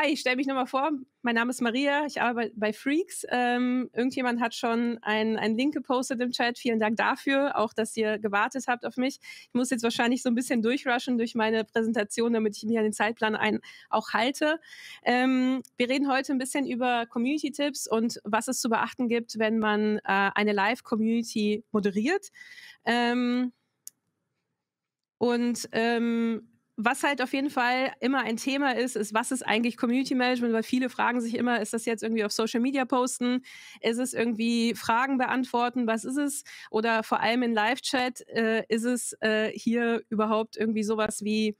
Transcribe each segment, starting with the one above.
Hi, ich stelle mich nochmal vor. Mein Name ist Maria, ich arbeite bei Freaks. Ähm, irgendjemand hat schon einen Link gepostet im Chat. Vielen Dank dafür, auch dass ihr gewartet habt auf mich. Ich muss jetzt wahrscheinlich so ein bisschen durchrushen durch meine Präsentation, damit ich mich an den Zeitplan ein, auch halte. Ähm, wir reden heute ein bisschen über Community-Tipps und was es zu beachten gibt, wenn man äh, eine Live-Community moderiert. Ähm, und ähm, was halt auf jeden Fall immer ein Thema ist, ist, was ist eigentlich Community Management? Weil viele fragen sich immer, ist das jetzt irgendwie auf Social Media posten? Ist es irgendwie Fragen beantworten? Was ist es? Oder vor allem in Live-Chat, äh, ist es äh, hier überhaupt irgendwie sowas wie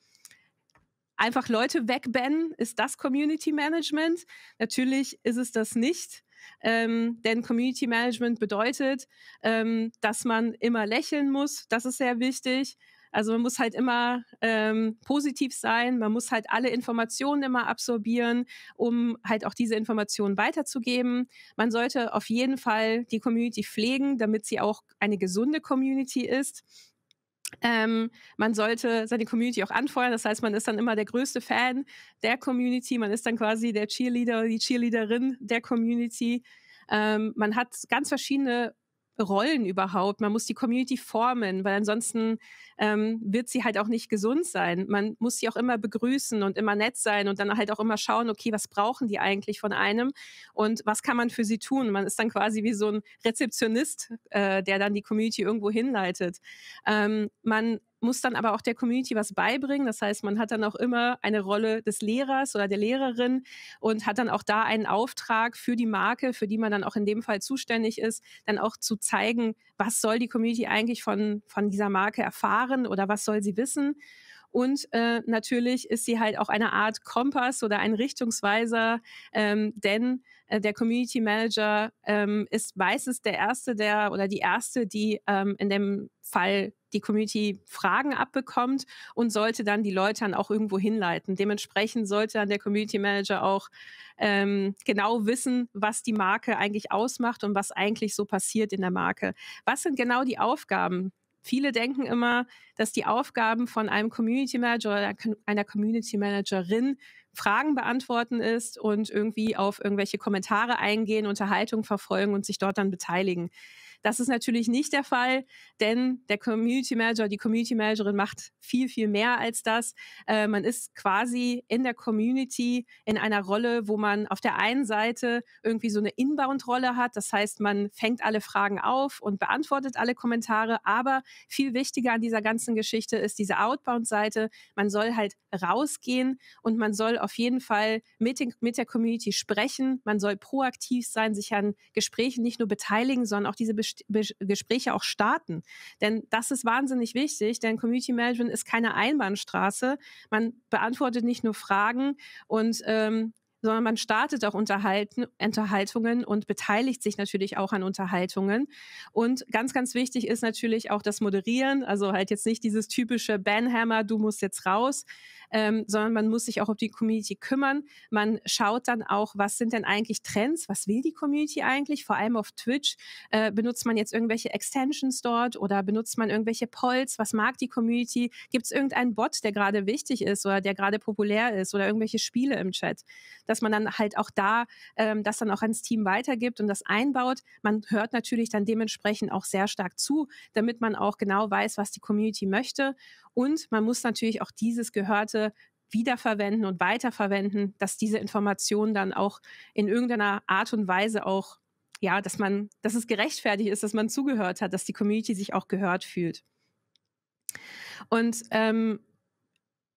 einfach Leute wegbannen? Ist das Community Management? Natürlich ist es das nicht. Ähm, denn Community Management bedeutet, ähm, dass man immer lächeln muss. Das ist sehr wichtig. Also man muss halt immer ähm, positiv sein, man muss halt alle Informationen immer absorbieren, um halt auch diese Informationen weiterzugeben. Man sollte auf jeden Fall die Community pflegen, damit sie auch eine gesunde Community ist. Ähm, man sollte seine Community auch anfeuern. Das heißt, man ist dann immer der größte Fan der Community. Man ist dann quasi der Cheerleader, die Cheerleaderin der Community. Ähm, man hat ganz verschiedene Rollen überhaupt. Man muss die Community formen, weil ansonsten ähm, wird sie halt auch nicht gesund sein. Man muss sie auch immer begrüßen und immer nett sein und dann halt auch immer schauen, okay, was brauchen die eigentlich von einem und was kann man für sie tun? Man ist dann quasi wie so ein Rezeptionist, äh, der dann die Community irgendwo hinleitet. Ähm, man muss dann aber auch der Community was beibringen. Das heißt, man hat dann auch immer eine Rolle des Lehrers oder der Lehrerin und hat dann auch da einen Auftrag für die Marke, für die man dann auch in dem Fall zuständig ist, dann auch zu zeigen, was soll die Community eigentlich von, von dieser Marke erfahren oder was soll sie wissen. Und äh, natürlich ist sie halt auch eine Art Kompass oder ein Richtungsweiser, ähm, denn äh, der Community Manager ähm, ist meistens der Erste, der oder die Erste, die ähm, in dem Fall die Community Fragen abbekommt und sollte dann die Leute dann auch irgendwo hinleiten. Dementsprechend sollte dann der Community Manager auch ähm, genau wissen, was die Marke eigentlich ausmacht und was eigentlich so passiert in der Marke. Was sind genau die Aufgaben? Viele denken immer, dass die Aufgaben von einem Community Manager oder einer Community Managerin Fragen beantworten ist und irgendwie auf irgendwelche Kommentare eingehen, Unterhaltung verfolgen und sich dort dann beteiligen. Das ist natürlich nicht der Fall, denn der Community Manager, die Community Managerin macht viel, viel mehr als das. Äh, man ist quasi in der Community in einer Rolle, wo man auf der einen Seite irgendwie so eine Inbound-Rolle hat. Das heißt, man fängt alle Fragen auf und beantwortet alle Kommentare. Aber viel wichtiger an dieser ganzen Geschichte ist diese Outbound-Seite. Man soll halt rausgehen und man soll auf jeden Fall mit, den, mit der Community sprechen. Man soll proaktiv sein, sich an Gesprächen nicht nur beteiligen, sondern auch diese Bes Gespräche auch starten. Denn das ist wahnsinnig wichtig, denn Community Management ist keine Einbahnstraße. Man beantwortet nicht nur Fragen und ähm, sondern man startet auch Unterhalten, Unterhaltungen und beteiligt sich natürlich auch an Unterhaltungen. Und ganz, ganz wichtig ist natürlich auch das Moderieren, also halt jetzt nicht dieses typische Banhammer, du musst jetzt raus, ähm, sondern man muss sich auch um die Community kümmern. Man schaut dann auch, was sind denn eigentlich Trends, was will die Community eigentlich, vor allem auf Twitch. Äh, benutzt man jetzt irgendwelche Extensions dort oder benutzt man irgendwelche Polls, was mag die Community? Gibt es irgendeinen Bot, der gerade wichtig ist oder der gerade populär ist oder irgendwelche Spiele im Chat? dass man dann halt auch da ähm, das dann auch ans Team weitergibt und das einbaut. Man hört natürlich dann dementsprechend auch sehr stark zu, damit man auch genau weiß, was die Community möchte. Und man muss natürlich auch dieses Gehörte wiederverwenden und weiterverwenden, dass diese Informationen dann auch in irgendeiner Art und Weise auch, ja, dass man, dass es gerechtfertigt ist, dass man zugehört hat, dass die Community sich auch gehört fühlt. Und ähm,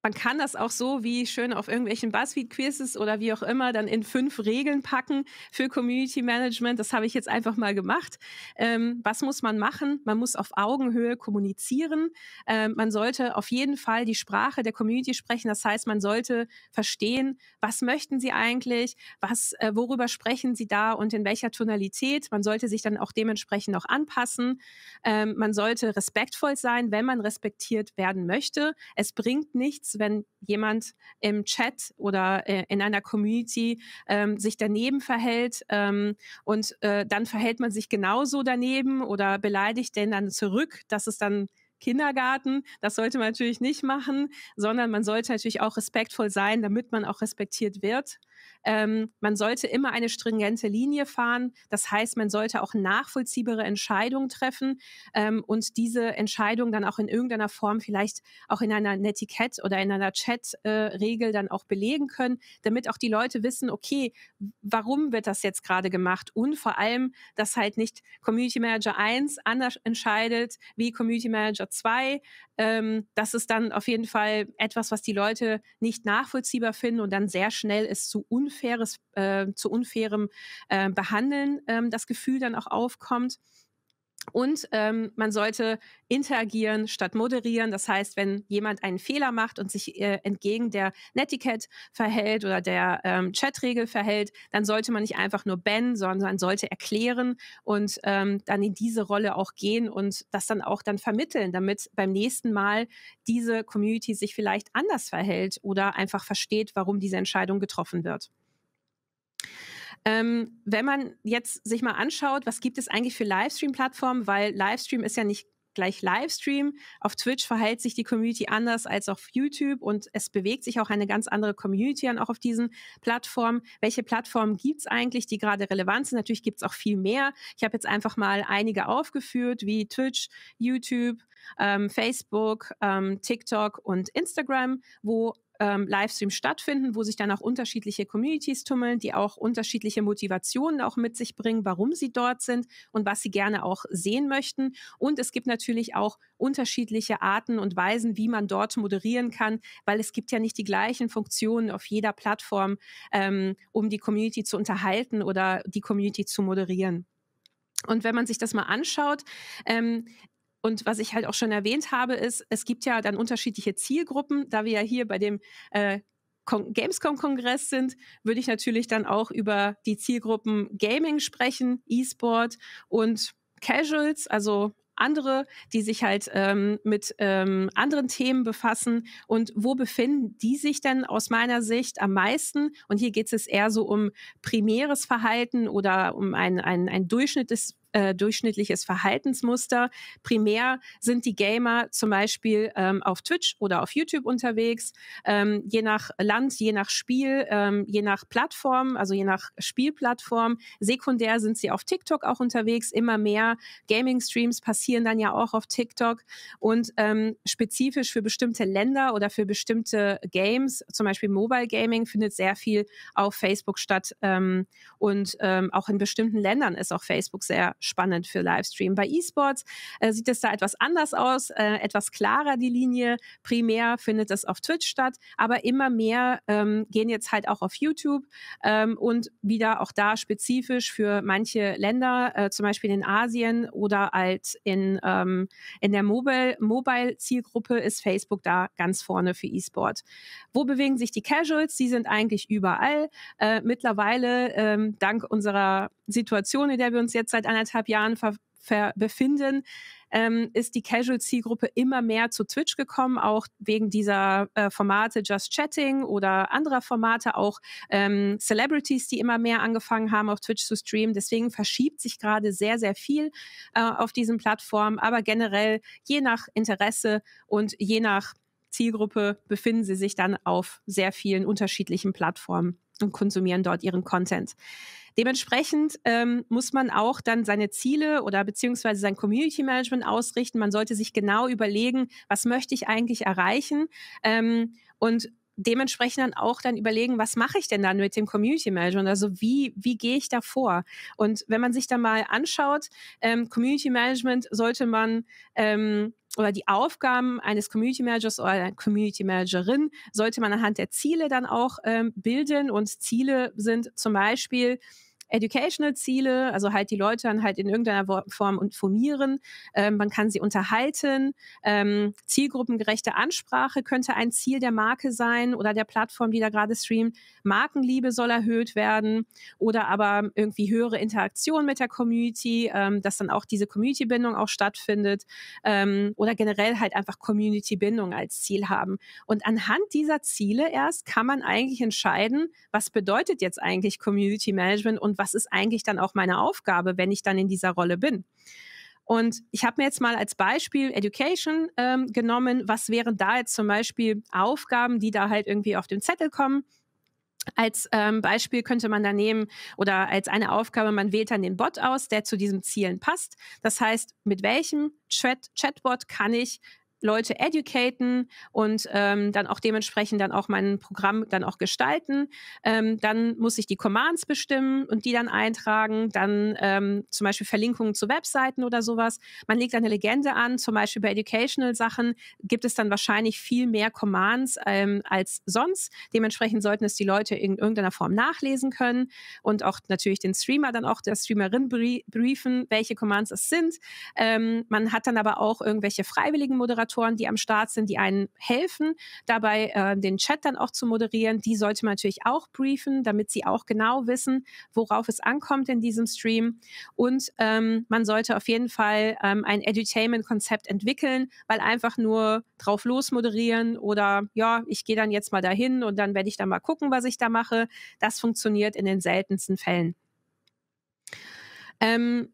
man kann das auch so wie schön auf irgendwelchen Buzzfeed-Quizzes oder wie auch immer dann in fünf Regeln packen für Community Management. Das habe ich jetzt einfach mal gemacht. Ähm, was muss man machen? Man muss auf Augenhöhe kommunizieren. Ähm, man sollte auf jeden Fall die Sprache der Community sprechen. Das heißt, man sollte verstehen, was möchten sie eigentlich, was, äh, worüber sprechen sie da und in welcher Tonalität. Man sollte sich dann auch dementsprechend auch anpassen. Ähm, man sollte respektvoll sein, wenn man respektiert werden möchte. Es bringt nichts, wenn jemand im Chat oder äh, in einer Community ähm, sich daneben verhält ähm, und äh, dann verhält man sich genauso daneben oder beleidigt den dann zurück. Das ist dann Kindergarten. Das sollte man natürlich nicht machen, sondern man sollte natürlich auch respektvoll sein, damit man auch respektiert wird. Ähm, man sollte immer eine stringente Linie fahren. Das heißt, man sollte auch nachvollziehbare Entscheidungen treffen ähm, und diese Entscheidung dann auch in irgendeiner Form vielleicht auch in einer Netiquette oder in einer Chat-Regel äh, dann auch belegen können, damit auch die Leute wissen, okay, warum wird das jetzt gerade gemacht und vor allem, dass halt nicht Community Manager 1 anders entscheidet wie Community Manager 2 ähm, das ist dann auf jeden Fall etwas, was die Leute nicht nachvollziehbar finden und dann sehr schnell ist zu unfaires, äh, zu unfairem äh, Behandeln ähm, das Gefühl dann auch aufkommt. Und ähm, man sollte interagieren statt moderieren. Das heißt, wenn jemand einen Fehler macht und sich äh, entgegen der Netiquette verhält oder der ähm, Chatregel verhält, dann sollte man nicht einfach nur bannen, sondern sollte erklären und ähm, dann in diese Rolle auch gehen und das dann auch dann vermitteln, damit beim nächsten Mal diese Community sich vielleicht anders verhält oder einfach versteht, warum diese Entscheidung getroffen wird. Ähm, wenn man jetzt sich mal anschaut, was gibt es eigentlich für Livestream-Plattformen, weil Livestream ist ja nicht gleich Livestream. Auf Twitch verhält sich die Community anders als auf YouTube und es bewegt sich auch eine ganz andere Community an, auch auf diesen Plattformen. Welche Plattformen gibt es eigentlich, die gerade relevant sind? Natürlich gibt es auch viel mehr. Ich habe jetzt einfach mal einige aufgeführt, wie Twitch, YouTube, ähm, Facebook, ähm, TikTok und Instagram, wo ähm, Livestreams stattfinden, wo sich dann auch unterschiedliche Communities tummeln, die auch unterschiedliche Motivationen auch mit sich bringen, warum sie dort sind und was sie gerne auch sehen möchten. Und es gibt natürlich auch unterschiedliche Arten und Weisen, wie man dort moderieren kann, weil es gibt ja nicht die gleichen Funktionen auf jeder Plattform, ähm, um die Community zu unterhalten oder die Community zu moderieren. Und wenn man sich das mal anschaut, ähm, und was ich halt auch schon erwähnt habe, ist, es gibt ja dann unterschiedliche Zielgruppen. Da wir ja hier bei dem äh, Gamescom-Kongress sind, würde ich natürlich dann auch über die Zielgruppen Gaming sprechen, E-Sport und Casuals, also andere, die sich halt ähm, mit ähm, anderen Themen befassen und wo befinden die sich denn aus meiner Sicht am meisten? Und hier geht es eher so um primäres Verhalten oder um einen ein Durchschnitt des äh, durchschnittliches Verhaltensmuster. Primär sind die Gamer zum Beispiel ähm, auf Twitch oder auf YouTube unterwegs, ähm, je nach Land, je nach Spiel, ähm, je nach Plattform, also je nach Spielplattform. Sekundär sind sie auf TikTok auch unterwegs. Immer mehr Gaming-Streams passieren dann ja auch auf TikTok und ähm, spezifisch für bestimmte Länder oder für bestimmte Games, zum Beispiel Mobile Gaming, findet sehr viel auf Facebook statt ähm, und ähm, auch in bestimmten Ländern ist auch Facebook sehr spannend für Livestream. Bei E-Sports äh, sieht es da etwas anders aus, äh, etwas klarer die Linie. Primär findet das auf Twitch statt, aber immer mehr ähm, gehen jetzt halt auch auf YouTube ähm, und wieder auch da spezifisch für manche Länder, äh, zum Beispiel in Asien oder halt in, ähm, in der Mobile-Zielgruppe Mobile ist Facebook da ganz vorne für E-Sport. Wo bewegen sich die Casuals? Die sind eigentlich überall. Äh, mittlerweile, ähm, dank unserer Situation, in der wir uns jetzt seit anderthalb anderthalb Jahren ver befinden, ähm, ist die Casual-Zielgruppe immer mehr zu Twitch gekommen, auch wegen dieser äh, Formate Just Chatting oder anderer Formate, auch ähm, Celebrities, die immer mehr angefangen haben, auf Twitch zu streamen. Deswegen verschiebt sich gerade sehr, sehr viel äh, auf diesen Plattformen, aber generell je nach Interesse und je nach Zielgruppe befinden sie sich dann auf sehr vielen unterschiedlichen Plattformen und konsumieren dort ihren Content. Dementsprechend ähm, muss man auch dann seine Ziele oder beziehungsweise sein Community Management ausrichten. Man sollte sich genau überlegen, was möchte ich eigentlich erreichen ähm, und dementsprechend dann auch dann überlegen, was mache ich denn dann mit dem Community Management? Also wie, wie gehe ich da vor? Und wenn man sich da mal anschaut, ähm, Community Management sollte man ähm, oder die Aufgaben eines Community Managers oder einer Community Managerin sollte man anhand der Ziele dann auch ähm, bilden. Und Ziele sind zum Beispiel, Educational-Ziele, also halt die Leute dann halt in irgendeiner Form informieren. Ähm, man kann sie unterhalten. Ähm, zielgruppengerechte Ansprache könnte ein Ziel der Marke sein oder der Plattform, die da gerade streamt. Markenliebe soll erhöht werden oder aber irgendwie höhere Interaktion mit der Community, ähm, dass dann auch diese Community-Bindung auch stattfindet ähm, oder generell halt einfach Community-Bindung als Ziel haben. Und anhand dieser Ziele erst kann man eigentlich entscheiden, was bedeutet jetzt eigentlich Community Management und was ist eigentlich dann auch meine Aufgabe, wenn ich dann in dieser Rolle bin? Und ich habe mir jetzt mal als Beispiel Education ähm, genommen. Was wären da jetzt zum Beispiel Aufgaben, die da halt irgendwie auf dem Zettel kommen? Als ähm, Beispiel könnte man da nehmen oder als eine Aufgabe, man wählt dann den Bot aus, der zu diesen Zielen passt. Das heißt, mit welchem Chat Chatbot kann ich Leute educaten und ähm, dann auch dementsprechend dann auch mein Programm dann auch gestalten. Ähm, dann muss ich die Commands bestimmen und die dann eintragen. Dann ähm, zum Beispiel Verlinkungen zu Webseiten oder sowas. Man legt eine Legende an, zum Beispiel bei Educational Sachen gibt es dann wahrscheinlich viel mehr Commands ähm, als sonst. Dementsprechend sollten es die Leute in irgendeiner Form nachlesen können und auch natürlich den Streamer dann auch der Streamerin briefen, welche Commands es sind. Ähm, man hat dann aber auch irgendwelche freiwilligen Moderatoren Moderatoren, die am Start sind, die einen helfen, dabei äh, den Chat dann auch zu moderieren. Die sollte man natürlich auch briefen, damit sie auch genau wissen, worauf es ankommt in diesem Stream. Und ähm, man sollte auf jeden Fall ähm, ein Edutainment-Konzept entwickeln, weil einfach nur drauf los moderieren oder ja, ich gehe dann jetzt mal dahin und dann werde ich dann mal gucken, was ich da mache. Das funktioniert in den seltensten Fällen. Ähm,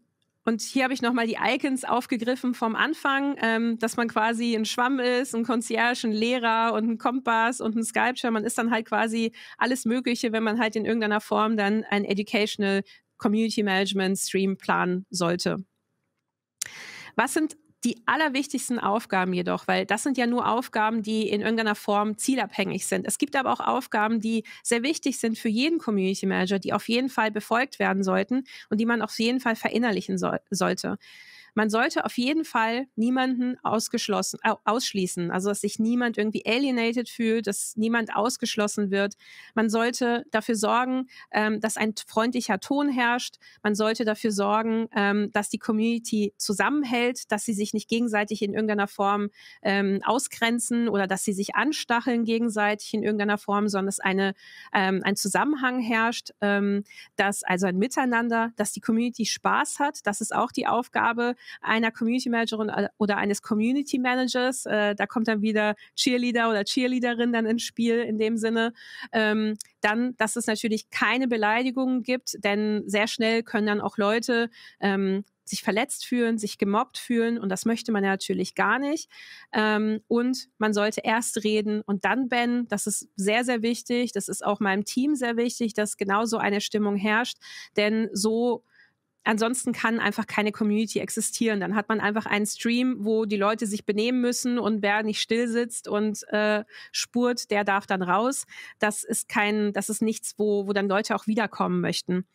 und hier habe ich nochmal die Icons aufgegriffen vom Anfang, ähm, dass man quasi ein Schwamm ist, ein Concierge, ein Lehrer und ein Kompass und ein Sculpture. Man ist dann halt quasi alles Mögliche, wenn man halt in irgendeiner Form dann ein Educational Community Management Stream planen sollte. Was sind die allerwichtigsten Aufgaben jedoch, weil das sind ja nur Aufgaben, die in irgendeiner Form zielabhängig sind. Es gibt aber auch Aufgaben, die sehr wichtig sind für jeden Community Manager, die auf jeden Fall befolgt werden sollten und die man auf jeden Fall verinnerlichen so sollte man sollte auf jeden Fall niemanden ausgeschlossen, äh, ausschließen. Also, dass sich niemand irgendwie alienated fühlt, dass niemand ausgeschlossen wird. Man sollte dafür sorgen, ähm, dass ein freundlicher Ton herrscht. Man sollte dafür sorgen, ähm, dass die Community zusammenhält, dass sie sich nicht gegenseitig in irgendeiner Form ähm, ausgrenzen oder dass sie sich anstacheln gegenseitig in irgendeiner Form, sondern dass eine, ähm, ein Zusammenhang herrscht, ähm, dass also ein Miteinander, dass die Community Spaß hat. Das ist auch die Aufgabe einer Community Managerin äh, oder eines Community Managers. Äh, da kommt dann wieder Cheerleader oder Cheerleaderin dann ins Spiel in dem Sinne. Ähm, dann, dass es natürlich keine Beleidigungen gibt, denn sehr schnell können dann auch Leute ähm, sich verletzt fühlen, sich gemobbt fühlen und das möchte man ja natürlich gar nicht. Ähm, und man sollte erst reden und dann bannen. Das ist sehr, sehr wichtig. Das ist auch meinem Team sehr wichtig, dass genauso eine Stimmung herrscht, denn so ansonsten kann einfach keine Community existieren. Dann hat man einfach einen Stream, wo die Leute sich benehmen müssen und wer nicht still sitzt und äh, spurt, der darf dann raus. Das ist kein, das ist nichts, wo, wo dann Leute auch wiederkommen möchten.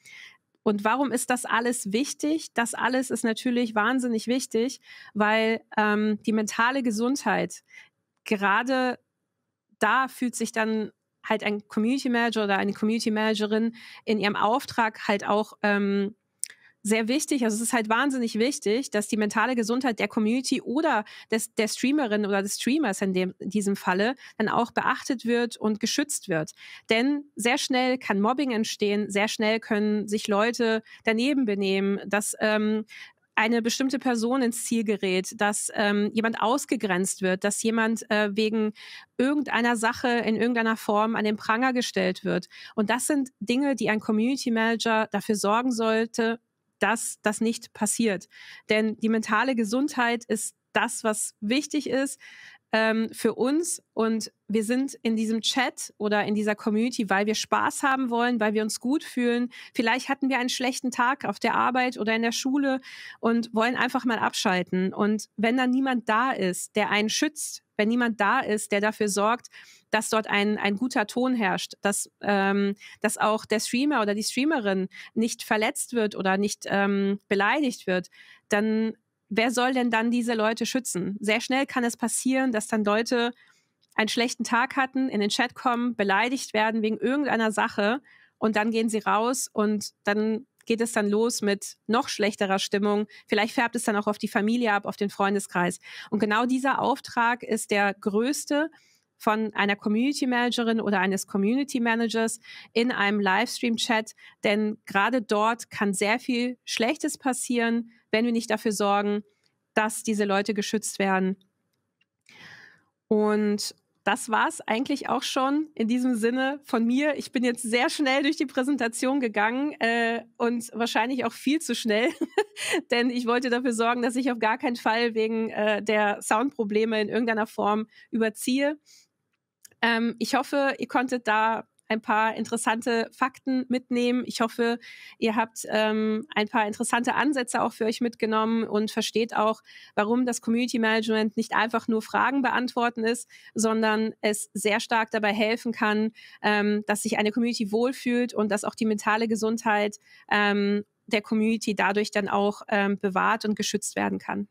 Und warum ist das alles wichtig? Das alles ist natürlich wahnsinnig wichtig, weil ähm, die mentale Gesundheit gerade da fühlt sich dann halt ein Community Manager oder eine Community Managerin in ihrem Auftrag halt auch ähm, sehr wichtig, also es ist halt wahnsinnig wichtig, dass die mentale Gesundheit der Community oder des, der Streamerin oder des Streamers in, dem, in diesem Falle dann auch beachtet wird und geschützt wird. Denn sehr schnell kann Mobbing entstehen, sehr schnell können sich Leute daneben benehmen, dass ähm, eine bestimmte Person ins Ziel gerät, dass ähm, jemand ausgegrenzt wird, dass jemand äh, wegen irgendeiner Sache in irgendeiner Form an den Pranger gestellt wird. Und das sind Dinge, die ein Community Manager dafür sorgen sollte, dass das nicht passiert. Denn die mentale Gesundheit ist das, was wichtig ist ähm, für uns. Und wir sind in diesem Chat oder in dieser Community, weil wir Spaß haben wollen, weil wir uns gut fühlen. Vielleicht hatten wir einen schlechten Tag auf der Arbeit oder in der Schule und wollen einfach mal abschalten. Und wenn dann niemand da ist, der einen schützt, wenn niemand da ist, der dafür sorgt, dass dort ein, ein guter Ton herrscht, dass, ähm, dass auch der Streamer oder die Streamerin nicht verletzt wird oder nicht ähm, beleidigt wird, dann wer soll denn dann diese Leute schützen? Sehr schnell kann es passieren, dass dann Leute einen schlechten Tag hatten, in den Chat kommen, beleidigt werden wegen irgendeiner Sache und dann gehen sie raus und dann geht es dann los mit noch schlechterer Stimmung. Vielleicht färbt es dann auch auf die Familie ab, auf den Freundeskreis. Und genau dieser Auftrag ist der größte, von einer Community Managerin oder eines Community Managers in einem Livestream-Chat, denn gerade dort kann sehr viel Schlechtes passieren, wenn wir nicht dafür sorgen, dass diese Leute geschützt werden. Und das war es eigentlich auch schon in diesem Sinne von mir. Ich bin jetzt sehr schnell durch die Präsentation gegangen äh, und wahrscheinlich auch viel zu schnell, denn ich wollte dafür sorgen, dass ich auf gar keinen Fall wegen äh, der Soundprobleme in irgendeiner Form überziehe. Ähm, ich hoffe, ihr konntet da ein paar interessante Fakten mitnehmen. Ich hoffe, ihr habt ähm, ein paar interessante Ansätze auch für euch mitgenommen und versteht auch, warum das Community Management nicht einfach nur Fragen beantworten ist, sondern es sehr stark dabei helfen kann, ähm, dass sich eine Community wohlfühlt und dass auch die mentale Gesundheit ähm, der Community dadurch dann auch ähm, bewahrt und geschützt werden kann.